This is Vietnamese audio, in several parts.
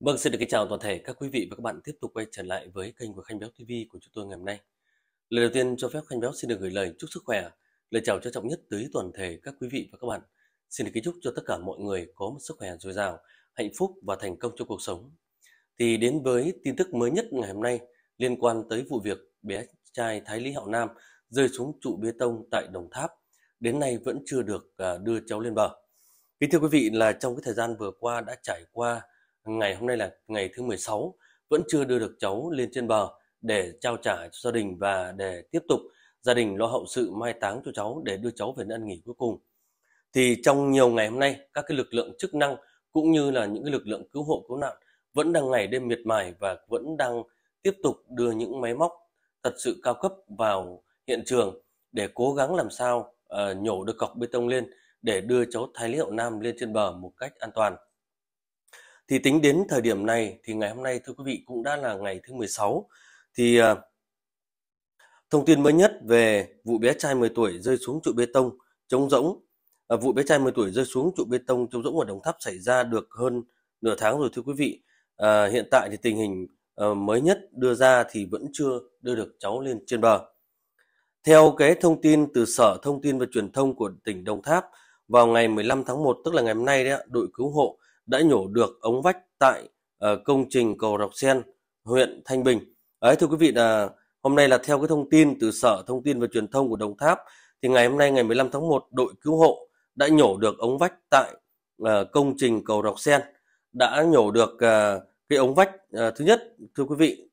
Vâng, xin được kính chào toàn thể các quý vị và các bạn tiếp tục quay trở lại với kênh của Khanh Béo TV của chúng tôi ngày hôm nay. Lời đầu tiên cho phép Khanh Béo xin được gửi lời chúc sức khỏe, lời chào trân trọng nhất tới toàn thể các quý vị và các bạn. Xin được kính chúc cho tất cả mọi người có một sức khỏe dồi dào, hạnh phúc và thành công trong cuộc sống. Thì đến với tin tức mới nhất ngày hôm nay liên quan tới vụ việc bé trai Thái Lý Hạo Nam rơi xuống trụ bê tông tại Đồng Tháp, đến nay vẫn chưa được à, đưa cháu lên bờ. Kính thưa quý vị là trong cái thời gian vừa qua đã trải qua ngày hôm nay là ngày thứ 16 vẫn chưa đưa được cháu lên trên bờ để trao trả cho gia đình và để tiếp tục gia đình lo hậu sự mai táng cho cháu để đưa cháu về nơi ăn nghỉ cuối cùng. Thì trong nhiều ngày hôm nay, các cái lực lượng chức năng cũng như là những cái lực lượng cứu hộ cứu nạn vẫn đang ngày đêm miệt mài và vẫn đang tiếp tục đưa những máy móc thật sự cao cấp vào hiện trường để cố gắng làm sao uh, nhổ được cọc bê tông lên để đưa cháu Thái Lý Hậu Nam lên trên bờ một cách an toàn. Thì tính đến thời điểm này thì ngày hôm nay thưa quý vị cũng đã là ngày thứ 16. Thì ờ, thông tin mới nhất về vụ bé trai 10 tuổi rơi xuống trụ bê tông trống rỗng. Ờ, vụ bé trai 10 tuổi rơi xuống trụ bê tông trống rỗng ở Đồng Tháp xảy ra được hơn nửa tháng rồi thưa quý vị. Uh, hiện tại thì tình hình mới nhất đưa ra thì vẫn chưa đưa được cháu lên trên bờ. Theo cái thông tin từ Sở Thông tin và Truyền thông của tỉnh Đồng Tháp, vào ngày 15 tháng 1 tức là ngày hôm nay đấy đội cứu hộ đã nhổ được ống vách tại uh, công trình cầu Rọc Sen, huyện Thanh Bình. Đấy thưa quý vị là hôm nay là theo cái thông tin từ Sở Thông tin và Truyền thông của Đồng Tháp thì ngày hôm nay ngày 15 tháng 1 đội cứu hộ đã nhổ được ống vách tại uh, công trình cầu Rọc Sen, đã nhổ được uh, cái ống vách uh, thứ nhất thưa quý vị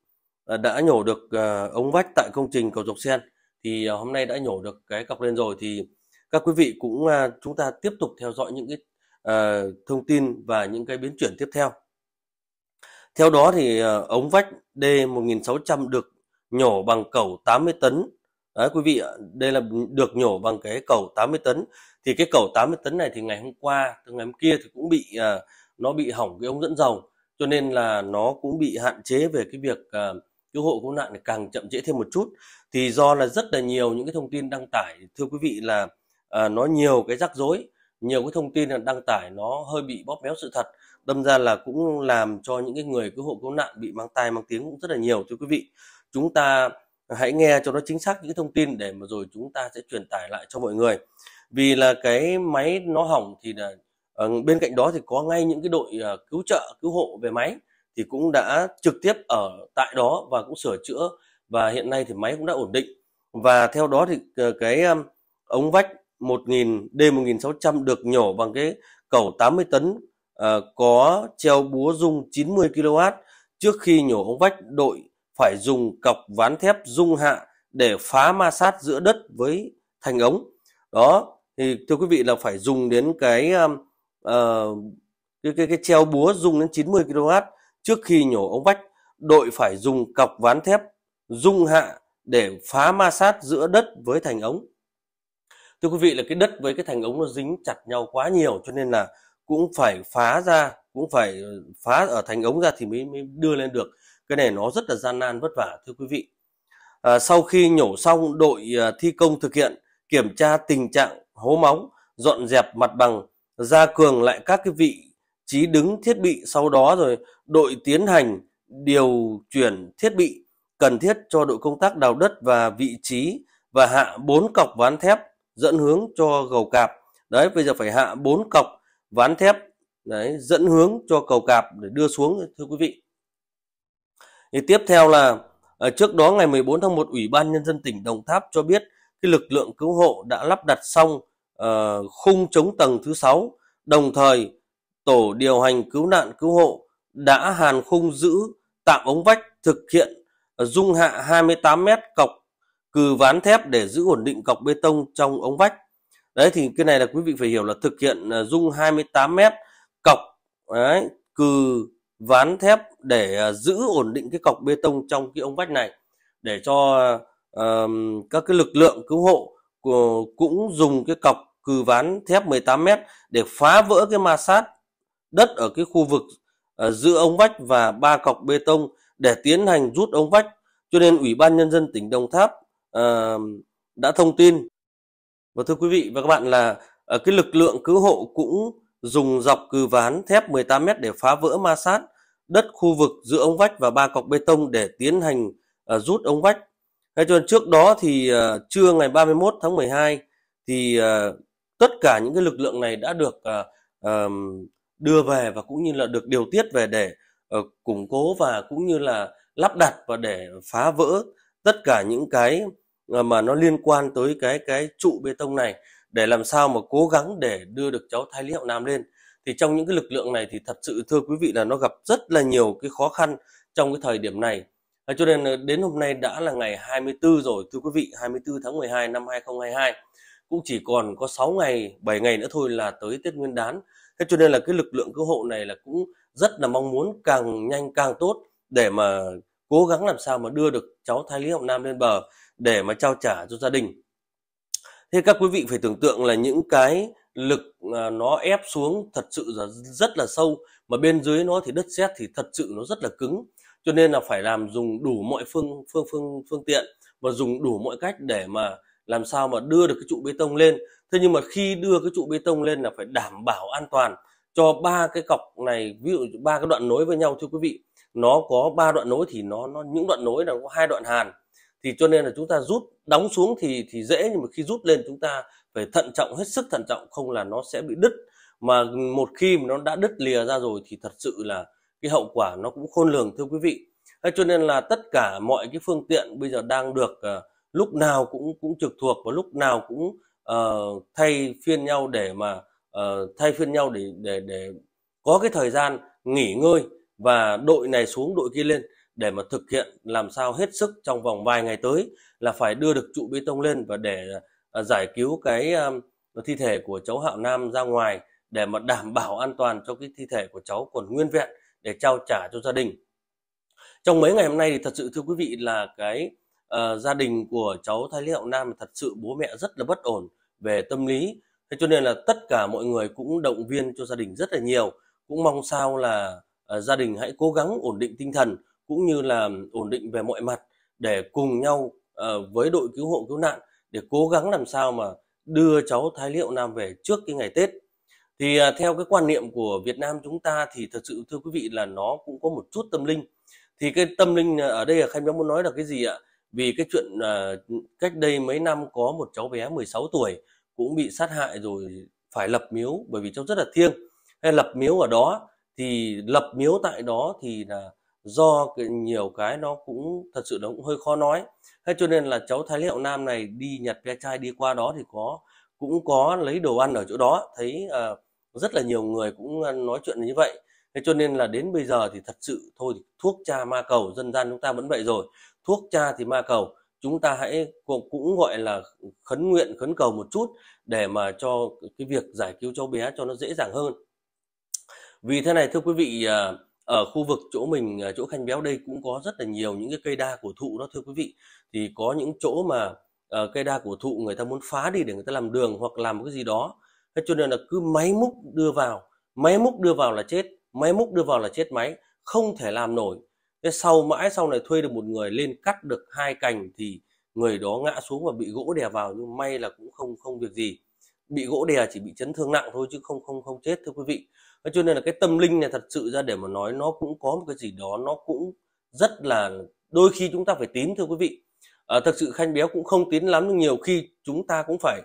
uh, đã nhổ được uh, ống vách tại công trình cầu Rọc Sen thì uh, hôm nay đã nhổ được cái cọc lên rồi thì các quý vị cũng uh, chúng ta tiếp tục theo dõi những cái Ờ, thông tin và những cái biến chuyển tiếp theo. Theo đó thì uh, ống vách D1600 được nhổ bằng cẩu 80 tấn. Đấy quý vị ạ, đây là được nhổ bằng cái cẩu 80 tấn. Thì cái cẩu 80 tấn này thì ngày hôm qua, từ ngày hôm kia thì cũng bị uh, nó bị hỏng cái ống dẫn dầu cho nên là nó cũng bị hạn chế về cái việc uh, cứu hộ cứu nạn càng chậm trễ thêm một chút thì do là rất là nhiều những cái thông tin đăng tải thưa quý vị là uh, nó nhiều cái rắc rối nhiều cái thông tin đăng tải nó hơi bị bóp méo sự thật đâm ra là cũng làm cho những cái người cứu hộ cứu nạn bị mang tai mang tiếng cũng rất là nhiều thưa quý vị chúng ta hãy nghe cho nó chính xác những cái thông tin để mà rồi chúng ta sẽ truyền tải lại cho mọi người vì là cái máy nó hỏng thì là ờ, bên cạnh đó thì có ngay những cái đội ờ, cứu trợ cứu hộ về máy thì cũng đã trực tiếp ở tại đó và cũng sửa chữa và hiện nay thì máy cũng đã ổn định và theo đó thì ờ, cái ống vách 1000 D1600 được nhổ bằng cái cầu 80 tấn à, có treo búa dung 90 kW. Trước khi nhổ ống vách, đội phải dùng cọc ván thép dung hạ để phá ma sát giữa đất với thành ống. Đó, thì thưa quý vị là phải dùng đến cái uh, cái, cái cái treo búa dung đến 90 kW trước khi nhổ ống vách, đội phải dùng cọc ván thép dung hạ để phá ma sát giữa đất với thành ống thưa quý vị là cái đất với cái thành ống nó dính chặt nhau quá nhiều cho nên là cũng phải phá ra cũng phải ờ, phá ở thành ống ra thì mới, mới đưa lên được cái này nó rất là gian nan vất vả thưa quý vị à, sau khi nhổ xong đội ờ, thi công thực hiện kiểm tra tình trạng hố móng dọn dẹp mặt bằng gia cường lại các cái vị trí đứng thiết bị sau đó rồi đội tiến hành điều chuyển thiết bị cần thiết cho đội công tác đào đất và vị trí và hạ bốn cọc ván thép dẫn hướng cho cầu cạp đấy bây giờ phải hạ bốn cọc ván thép đấy dẫn hướng cho cầu cạp để đưa xuống thưa quý vị thì tiếp theo là ờ, trước đó ngày 14 tháng 1 ủy ban nhân dân tỉnh Đồng Tháp cho biết cái lực lượng cứu hộ đã lắp đặt xong uh, khung chống tầng thứ sáu đồng thời tổ điều hành cứu nạn cứu hộ đã hàn khung giữ tạm ống vách thực hiện ờ, dung hạ 28 mét cọc cừ ván thép để giữ ổn định cọc bê tông trong ống vách đấy thì cái này là quý vị phải hiểu là thực hiện à, dung 28 mét cọc đấy, cừ ván thép để à, giữ ổn định cái cọc bê tông trong cái ống vách này để cho uh, các cái lực lượng cứu hộ cũng dùng cái cọc cừ ván thép 18 mét để phá vỡ cái ma sát đất ở cái khu vực uh, giữa ống vách và ba cọc bê tông để tiến hành rút ống vách cho nên ủy ban nhân dân tỉnh Đồng Tháp uh, đã thông tin và thưa quý vị và các bạn là uh, cái lực lượng cứu hộ cũng dùng dọc cừ ván thép 18 m để phá vỡ ma sát đất khu vực giữa ống vách và ba cọc bê tông để tiến hành uh, rút ống vách. Thế cho trước đó thì uh, trưa ngày 31 tháng 12 thì uh, tất cả những cái lực lượng này đã được uh, um, đưa về và cũng như là được điều tiết về để uh, củng cố và cũng như là lắp đặt và để phá vỡ tất cả những cái Ờ, mà nó liên quan tới cái cái trụ bê tông này để làm sao mà cố gắng để đưa được cháu Thái Lý Hạo Nam lên thì trong những cái lực lượng này thì thật sự thưa quý vị là nó gặp rất là nhiều cái khó khăn trong cái thời điểm này à, cho nên ờ, đến hôm nay đã là ngày 24 rồi thưa quý vị 24 tháng 12 năm 2022 cũng chỉ còn có 6 ngày 7 ngày nữa thôi là tới Tết Nguyên đán thế cho nên là cái lực lượng cứu hộ này là cũng rất là mong muốn càng nhanh càng tốt để mà cố gắng làm sao mà đưa được cháu Thái Lý Học Nam lên bờ để mà trao trả cho gia đình. Thế các quý vị phải tưởng tượng là những cái lực à, nó ép xuống thật sự là rất là sâu mà bên dưới nó thì đất sét thì thật sự nó rất là cứng cho nên là phải làm dùng đủ mọi phương phương phương phương tiện và dùng đủ mọi cách để mà làm sao mà đưa được cái trụ bê tông lên thế nhưng mà khi đưa cái trụ bê tông lên là phải đảm bảo an toàn cho ba cái cọc này ví dụ ba cái đoạn nối với nhau thưa quý vị nó có ba đoạn nối thì nó nó những đoạn nối là có hai đoạn hàn thì cho nên là chúng ta rút đóng xuống thì thì dễ nhưng mà khi rút lên chúng ta phải thận trọng hết sức thận trọng không là nó sẽ bị đứt mà một khi mà nó đã đứt lìa ra rồi thì thật sự là cái hậu quả nó cũng khôn lường thưa quý vị thế cho nên là tất cả mọi cái phương tiện bây giờ đang được uh, lúc nào cũng cũng trực thuộc và lúc nào cũng uh, thay phiên nhau để mà uh, thay phiên nhau để để để có cái thời gian nghỉ ngơi và đội này xuống đội kia lên để mà thực hiện làm sao hết sức trong vòng vài ngày tới là phải đưa được trụ bê tông lên và để à, giải cứu cái à, thi thể của cháu Hạo Nam ra ngoài để mà đảm bảo an toàn cho cái thi thể của cháu còn nguyên vẹn để trao trả cho gia đình. Trong mấy ngày hôm nay thì thật sự thưa quý vị là cái uh, gia đình của cháu Thái Lý Hạo Nam thật sự bố mẹ rất là bất ổn về tâm lý. Thế cho nên là tất cả mọi người cũng động viên cho gia đình rất là nhiều, cũng mong sao là Ờ, gia đình hãy cố gắng ổn định tinh thần cũng như là ổn định về mọi mặt để cùng nhau ờ, với đội cứu hộ cứu nạn để cố gắng làm sao mà đưa cháu Thái Liệu Nam về trước cái ngày Tết. Thì ờ, theo cái quan niệm của Việt Nam chúng ta thì thật sự thưa quý vị là nó cũng có một chút tâm linh. Thì cái tâm linh ở đây là Khanh muốn nói là cái gì ạ? Vì cái chuyện cách đây mấy năm có một cháu bé 16 tuổi cũng bị sát hại rồi phải lập miếu bởi vì cháu rất là thiêng hay lập miếu ở đó thì lập miếu tại đó thì là do cái, nhiều cái nó cũng thật sự nó cũng hơi khó nói thế cho nên là cháu thái liệu nam này đi nhặt ve chai đi qua đó thì có cũng có lấy đồ ăn ở chỗ đó thấy uh, rất là nhiều người cũng ờ, nói chuyện như vậy thế cho nên là đến bây giờ thì thật sự thôi thì thuốc cha ma cầu dân gian chúng ta vẫn vậy rồi thuốc cha thì ma cầu chúng ta hãy cũng gọi là khấn nguyện khấn cầu một chút để mà cho cái việc giải cứu cháu bé cho nó dễ dàng hơn vì thế này thưa quý vị à, ở khu vực chỗ mình à, chỗ khanh béo đây cũng có rất là nhiều những cái cây đa cổ thụ đó thưa quý vị thì có những chỗ mà à, cây đa cổ thụ người ta muốn phá đi để người ta làm đường hoặc làm cái gì đó thế cho nên là cứ máy múc đưa vào máy múc đưa vào là chết máy múc đưa vào là chết máy không thể làm nổi thế sau mãi sau này thuê được một người lên cắt được hai cành thì người đó ngã xuống và bị gỗ đè vào nhưng may là cũng không không việc gì bị gỗ đè chỉ bị chấn thương nặng thôi chứ không không không chết thưa quý vị cho nên là cái tâm linh này thật sự ra để mà nói nó cũng có một cái gì đó nó cũng rất là đôi khi chúng ta phải tín thưa quý vị à, thật sự khanh béo cũng không tín lắm nhưng nhiều khi chúng ta cũng phải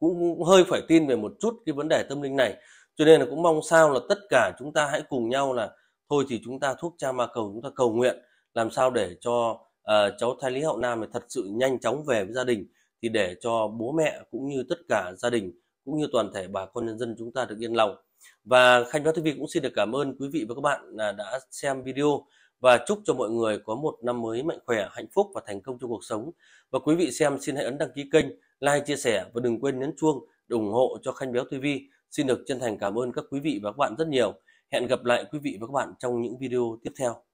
cũng, hơi phải tin về một chút cái vấn đề tâm linh này cho nên là cũng mong sao là tất cả chúng ta hãy cùng nhau là thôi thì chúng ta thuốc cha ma cầu chúng ta cầu nguyện làm sao để cho uh, cháu thái lý hậu nam thì thật sự nhanh chóng về với gia đình thì để cho bố mẹ cũng như tất cả gia đình cũng như toàn thể bà con nhân dân chúng ta được yên lòng. Và Khanh Báo TV cũng xin được cảm ơn quý vị và các bạn à, đã xem video và chúc cho mọi người có một năm mới mạnh khỏe, hạnh phúc và thành công trong cuộc sống. Và quý vị xem xin hãy ấn đăng ký kênh, like, chia sẻ và đừng quên nhấn chuông để ủng hộ cho Khanh Béo TV. Xin được chân thành cảm ơn các quý vị và các bạn rất nhiều. Hẹn gặp lại quý vị và các bạn trong những video tiếp theo.